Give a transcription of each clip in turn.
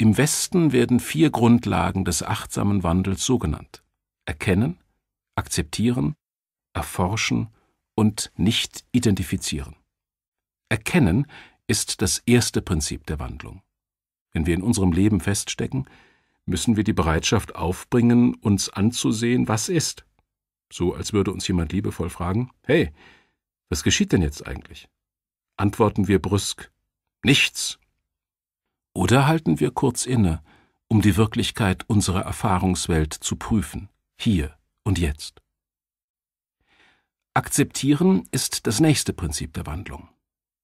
Im Westen werden vier Grundlagen des achtsamen Wandels so genannt. Erkennen, akzeptieren, erforschen und nicht identifizieren. Erkennen ist das erste Prinzip der Wandlung. Wenn wir in unserem Leben feststecken, müssen wir die Bereitschaft aufbringen, uns anzusehen, was ist. So als würde uns jemand liebevoll fragen, hey, was geschieht denn jetzt eigentlich? Antworten wir brüsk Nichts. Oder halten wir kurz inne, um die Wirklichkeit unserer Erfahrungswelt zu prüfen, hier und jetzt. Akzeptieren ist das nächste Prinzip der Wandlung.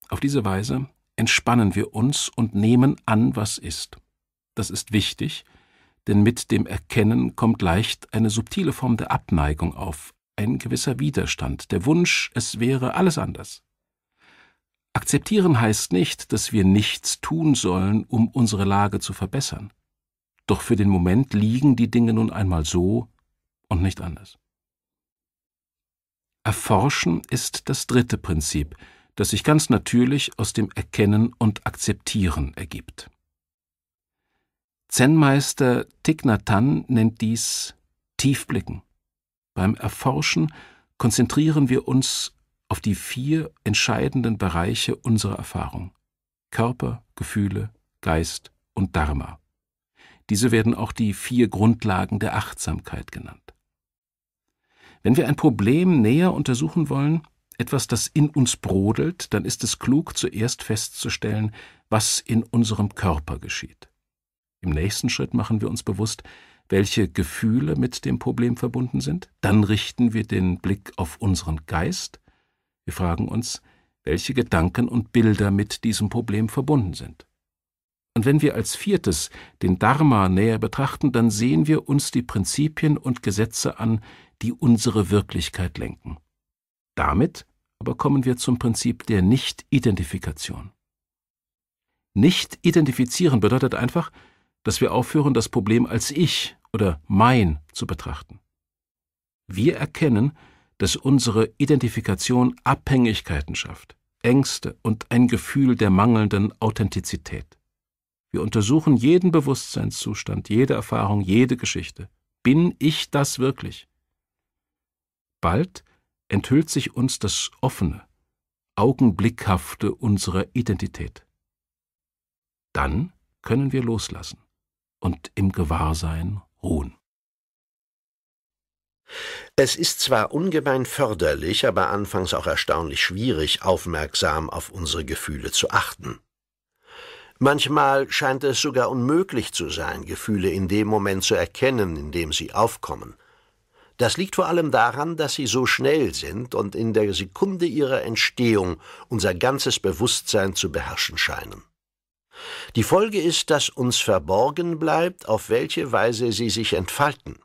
Auf diese Weise entspannen wir uns und nehmen an, was ist. Das ist wichtig, denn mit dem Erkennen kommt leicht eine subtile Form der Abneigung auf, ein gewisser Widerstand, der Wunsch, es wäre alles anders. Akzeptieren heißt nicht, dass wir nichts tun sollen, um unsere Lage zu verbessern. Doch für den Moment liegen die Dinge nun einmal so und nicht anders. Erforschen ist das dritte Prinzip, das sich ganz natürlich aus dem Erkennen und Akzeptieren ergibt. Zen-Meister Thich Nhat Hanh nennt dies Tiefblicken. Beim Erforschen konzentrieren wir uns auf die vier entscheidenden Bereiche unserer Erfahrung Körper, Gefühle, Geist und Dharma. Diese werden auch die vier Grundlagen der Achtsamkeit genannt. Wenn wir ein Problem näher untersuchen wollen, etwas, das in uns brodelt, dann ist es klug, zuerst festzustellen, was in unserem Körper geschieht. Im nächsten Schritt machen wir uns bewusst, welche Gefühle mit dem Problem verbunden sind. Dann richten wir den Blick auf unseren Geist. Wir fragen uns, welche Gedanken und Bilder mit diesem Problem verbunden sind. Und wenn wir als viertes den Dharma näher betrachten, dann sehen wir uns die Prinzipien und Gesetze an, die unsere Wirklichkeit lenken. Damit aber kommen wir zum Prinzip der Nicht-Identifikation. Nicht identifizieren bedeutet einfach, dass wir aufhören, das Problem als ich oder mein zu betrachten. Wir erkennen, dass unsere Identifikation Abhängigkeiten schafft, Ängste und ein Gefühl der mangelnden Authentizität. Wir untersuchen jeden Bewusstseinszustand, jede Erfahrung, jede Geschichte. Bin ich das wirklich? Bald enthüllt sich uns das offene, augenblickhafte unserer Identität. Dann können wir loslassen und im Gewahrsein ruhen. Es ist zwar ungemein förderlich, aber anfangs auch erstaunlich schwierig, aufmerksam auf unsere Gefühle zu achten. Manchmal scheint es sogar unmöglich zu sein, Gefühle in dem Moment zu erkennen, in dem sie aufkommen. Das liegt vor allem daran, dass sie so schnell sind und in der Sekunde ihrer Entstehung unser ganzes Bewusstsein zu beherrschen scheinen. Die Folge ist, dass uns verborgen bleibt, auf welche Weise sie sich entfalten.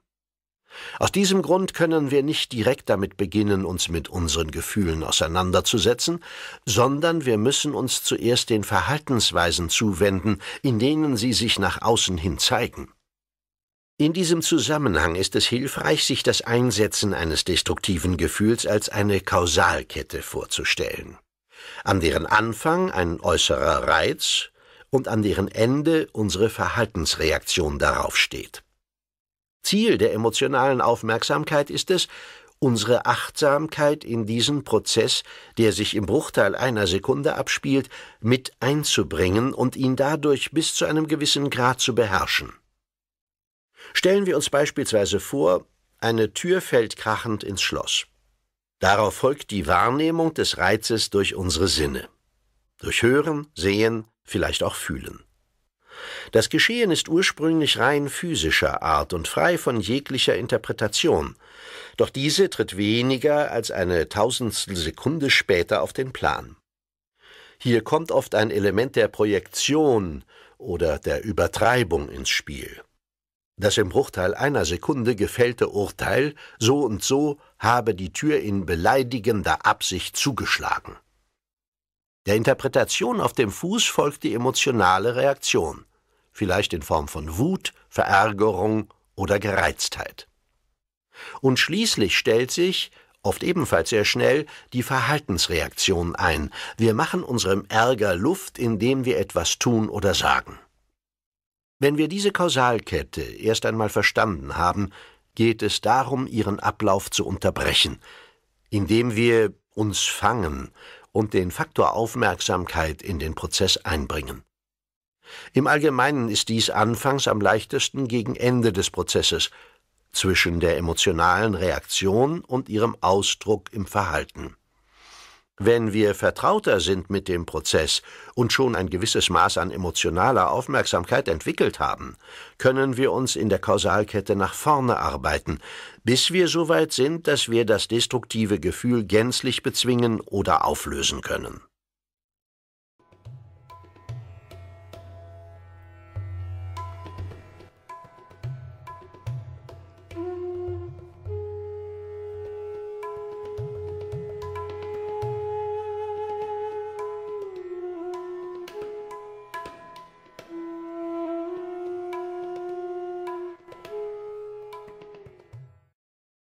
Aus diesem Grund können wir nicht direkt damit beginnen, uns mit unseren Gefühlen auseinanderzusetzen, sondern wir müssen uns zuerst den Verhaltensweisen zuwenden, in denen sie sich nach außen hin zeigen. In diesem Zusammenhang ist es hilfreich, sich das Einsetzen eines destruktiven Gefühls als eine Kausalkette vorzustellen, an deren Anfang ein äußerer Reiz, und an deren Ende unsere Verhaltensreaktion darauf steht. Ziel der emotionalen Aufmerksamkeit ist es, unsere Achtsamkeit in diesen Prozess, der sich im Bruchteil einer Sekunde abspielt, mit einzubringen und ihn dadurch bis zu einem gewissen Grad zu beherrschen. Stellen wir uns beispielsweise vor, eine Tür fällt krachend ins Schloss. Darauf folgt die Wahrnehmung des Reizes durch unsere Sinne. Durch Hören, Sehen, vielleicht auch Fühlen. Das Geschehen ist ursprünglich rein physischer Art und frei von jeglicher Interpretation, doch diese tritt weniger als eine tausendstel Sekunde später auf den Plan. Hier kommt oft ein Element der Projektion oder der Übertreibung ins Spiel. Das im Bruchteil einer Sekunde gefällte Urteil, so und so habe die Tür in beleidigender Absicht zugeschlagen. Der Interpretation auf dem Fuß folgt die emotionale Reaktion, vielleicht in Form von Wut, Verärgerung oder Gereiztheit. Und schließlich stellt sich, oft ebenfalls sehr schnell, die Verhaltensreaktion ein. Wir machen unserem Ärger Luft, indem wir etwas tun oder sagen. Wenn wir diese Kausalkette erst einmal verstanden haben, geht es darum, ihren Ablauf zu unterbrechen, indem wir uns fangen, und den Faktor Aufmerksamkeit in den Prozess einbringen. Im Allgemeinen ist dies anfangs am leichtesten gegen Ende des Prozesses, zwischen der emotionalen Reaktion und ihrem Ausdruck im Verhalten. Wenn wir vertrauter sind mit dem Prozess und schon ein gewisses Maß an emotionaler Aufmerksamkeit entwickelt haben, können wir uns in der Kausalkette nach vorne arbeiten, bis wir so weit sind, dass wir das destruktive Gefühl gänzlich bezwingen oder auflösen können. Thank